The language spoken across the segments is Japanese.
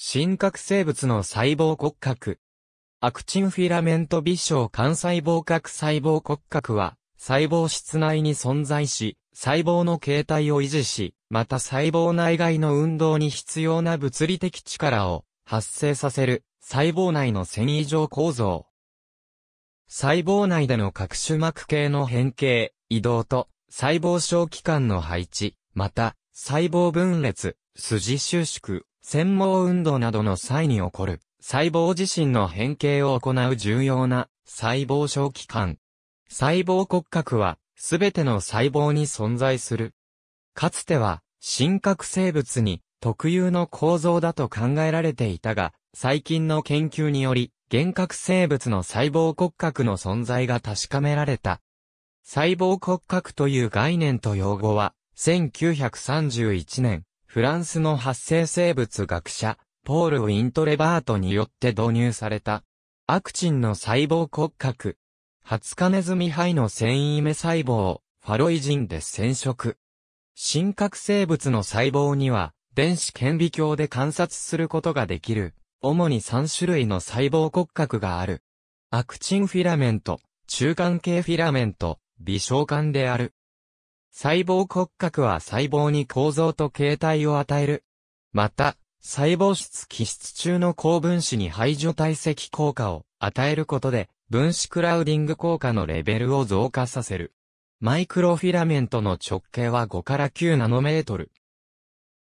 真核生物の細胞骨格。アクチンフィラメント微小幹細胞核細胞骨格は、細胞室内に存在し、細胞の形態を維持し、また細胞内外の運動に必要な物理的力を発生させる細胞内の繊維状構造。細胞内での各種膜系の変形、移動と細胞小器官の配置、また細胞分裂、筋収縮、繊毛運動などの際に起こる、細胞自身の変形を行う重要な、細胞小器官。細胞骨格は、すべての細胞に存在する。かつては、真核生物に特有の構造だと考えられていたが、最近の研究により、原核生物の細胞骨格の存在が確かめられた。細胞骨格という概念と用語は、1931年、フランスの発生生物学者、ポール・ウィントレバートによって導入された。アクチンの細胞骨格。ハツカネズミ肺の繊維目細胞をファロイジンで染色。真核生物の細胞には電子顕微鏡で観察することができる。主に3種類の細胞骨格がある。アクチンフィラメント、中間系フィラメント、微小管である。細胞骨格は細胞に構造と形態を与える。また、細胞質基質中の高分子に排除体積効果を与えることで、分子クラウディング効果のレベルを増加させる。マイクロフィラメントの直径は5から9ナノメートル。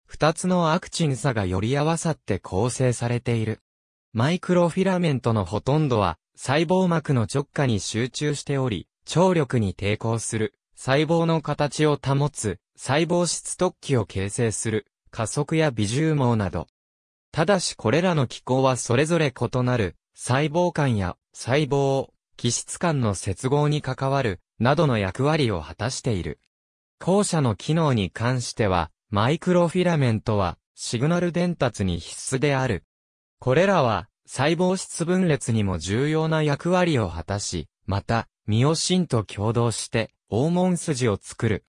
二つのアクチン差がより合わさって構成されている。マイクロフィラメントのほとんどは細胞膜の直下に集中しており、張力に抵抗する細胞の形を保つ、細胞質突起を形成する、加速や微重網など。ただしこれらの機構はそれぞれ異なる、細胞間や細胞、基質間の接合に関わる、などの役割を果たしている。後者の機能に関しては、マイクロフィラメントは、シグナル伝達に必須である。これらは、細胞質分裂にも重要な役割を果たし、また、ミオシンと共同して、黄門筋を作る。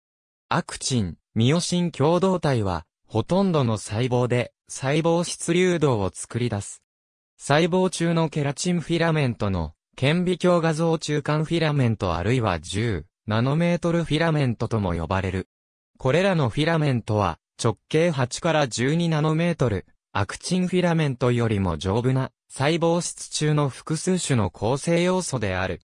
アクチン、ミオシン共同体は、ほとんどの細胞で、細胞質流動を作り出す。細胞中のケラチンフィラメントの、顕微鏡画像中間フィラメントあるいは10ナノメートルフィラメントとも呼ばれる。これらのフィラメントは直径8から12ナノメートル、アクチンフィラメントよりも丈夫な細胞質中の複数種の構成要素である。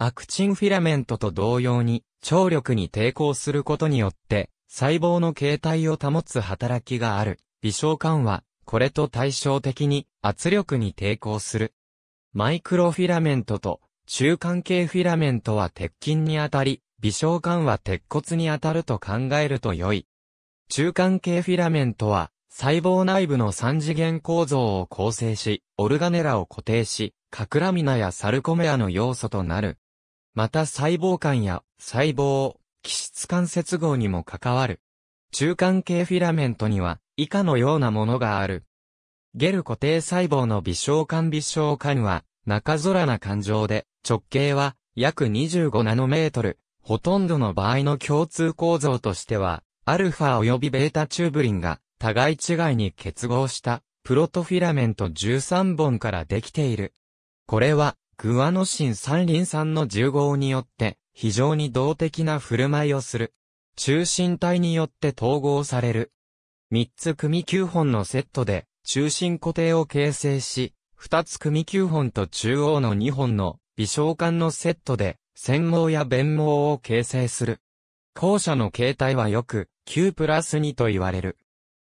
アクチンフィラメントと同様に、張力に抵抗することによって、細胞の形態を保つ働きがある。微小管は、これと対照的に圧力に抵抗する。マイクロフィラメントと中間系フィラメントは鉄筋にあたり、微小管は鉄骨にあたると考えると良い。中間系フィラメントは、細胞内部の三次元構造を構成し、オルガネラを固定し、カクラミナやサルコメアの要素となる。また細胞間や細胞、基質間接合にも関わる。中間系フィラメントには以下のようなものがある。ゲル固定細胞の微小間微小間は中空な感情で直径は約25ナノメートル。ほとんどの場合の共通構造としては、アルファ及びベータチューブリンが互い違いに結合したプロトフィラメント13本からできている。これはグアノシン山林産の重合によって、非常に動的な振る舞いをする。中心体によって統合される。三つ組九本のセットで、中心固定を形成し、二つ組九本と中央の二本の微小管のセットで、線毛や弁毛を形成する。後者の形態はよく、9プラス2と言われる。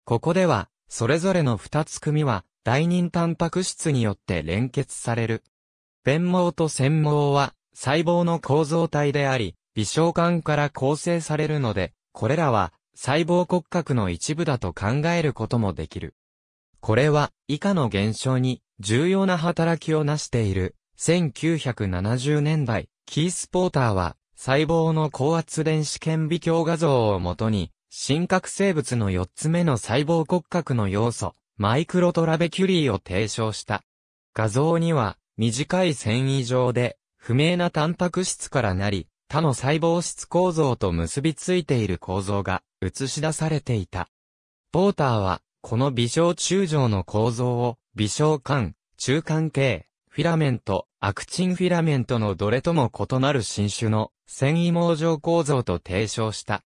ここでは、それぞれの二つ組は、大人タンパク質によって連結される。弁毛と繊毛は細胞の構造体であり、微小管から構成されるので、これらは細胞骨格の一部だと考えることもできる。これは以下の現象に重要な働きをなしている1970年代、キース・ポーターは細胞の高圧電子顕微鏡画像をもとに、真核生物の4つ目の細胞骨格の要素、マイクロトラベキュリーを提唱した。画像には、短い繊維状で、不明なタンパク質からなり、他の細胞質構造と結びついている構造が映し出されていた。ポーターは、この微小中状の構造を、微小管、中間系、フィラメント、アクチンフィラメントのどれとも異なる新種の繊維網状構造と提唱した。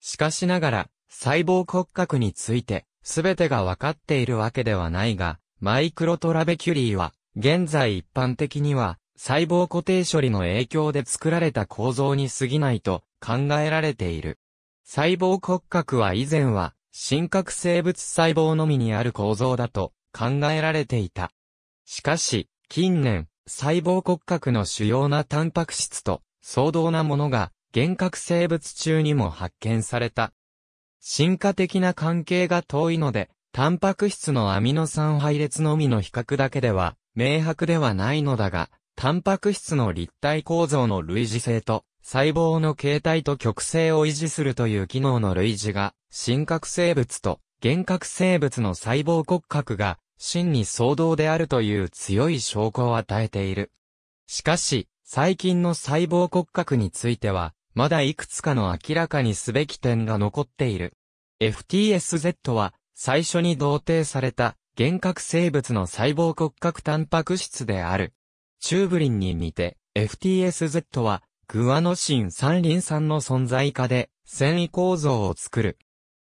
しかしながら、細胞骨格について、すべてが分かっているわけではないが、マイクロトラベキュリーは、現在一般的には、細胞固定処理の影響で作られた構造に過ぎないと考えられている。細胞骨格は以前は、真核生物細胞のみにある構造だと考えられていた。しかし、近年、細胞骨格の主要なタンパク質と相当なものが、原核生物中にも発見された。進化的な関係が遠いので、タンパク質のアミノ酸配列のみの比較だけでは、明白ではないのだが、タンパク質の立体構造の類似性と、細胞の形態と極性を維持するという機能の類似が、真核生物と幻覚生物の細胞骨格が、真に相動であるという強い証拠を与えている。しかし、最近の細胞骨格については、まだいくつかの明らかにすべき点が残っている。FTSZ は、最初に同定された幻覚生物の細胞骨格タンパク質である。チューブリンに似て、FTSZ は、グアノシン三リン酸の存在化で、繊維構造を作る。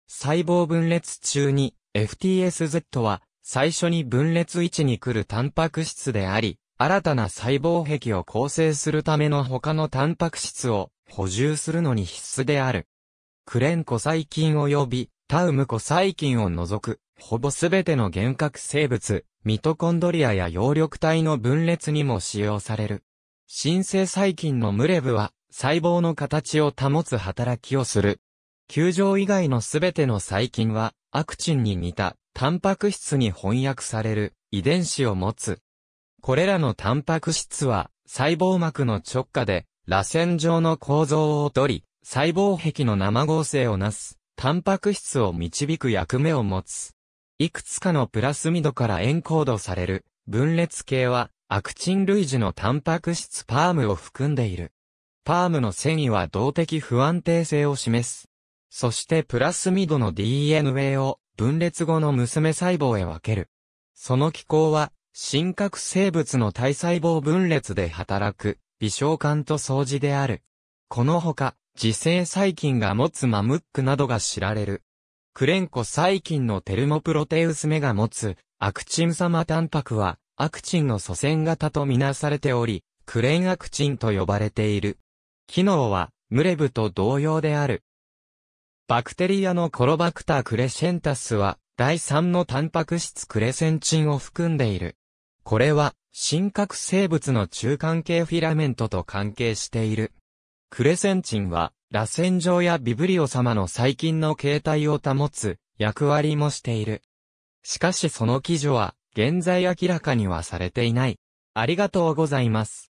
細胞分裂中に、FTSZ は、最初に分裂位置に来るタンパク質であり、新たな細胞壁を構成するための他のタンパク質を補充するのに必須である。クレンコ細菌及びタウムコ細菌を除くほぼすべての原核生物、ミトコンドリアや葉緑体の分裂にも使用される。新生細菌のムレブは、細胞の形を保つ働きをする。球状以外のすべての細菌は、アクチンに似た、タンパク質に翻訳される、遺伝子を持つ。これらのタンパク質は、細胞膜の直下で、螺旋状の構造をとり、細胞壁の生合成をなす、タンパク質を導く役目を持つ。いくつかのプラスミドからエンコードされる分裂系はアクチン類似のタンパク質パームを含んでいる。パームの繊維は動的不安定性を示す。そしてプラスミドの DNA を分裂後の娘細胞へ分ける。その機構は、真核生物の体細胞分裂で働く、微小管と相似である。このほか、自生細菌が持つマムックなどが知られる。クレンコ細菌のテルモプロテウス目が持つ、アクチン様タンパクは、アクチンの祖先型とみなされており、クレンアクチンと呼ばれている。機能は、ムレブと同様である。バクテリアのコロバクタークレシェンタスは、第3のタンパク質クレセンチンを含んでいる。これは、真核生物の中間系フィラメントと関係している。クレセンチンは、螺旋状やビブリオ様の細菌の形態を保つ役割もしている。しかしその記事は現在明らかにはされていない。ありがとうございます。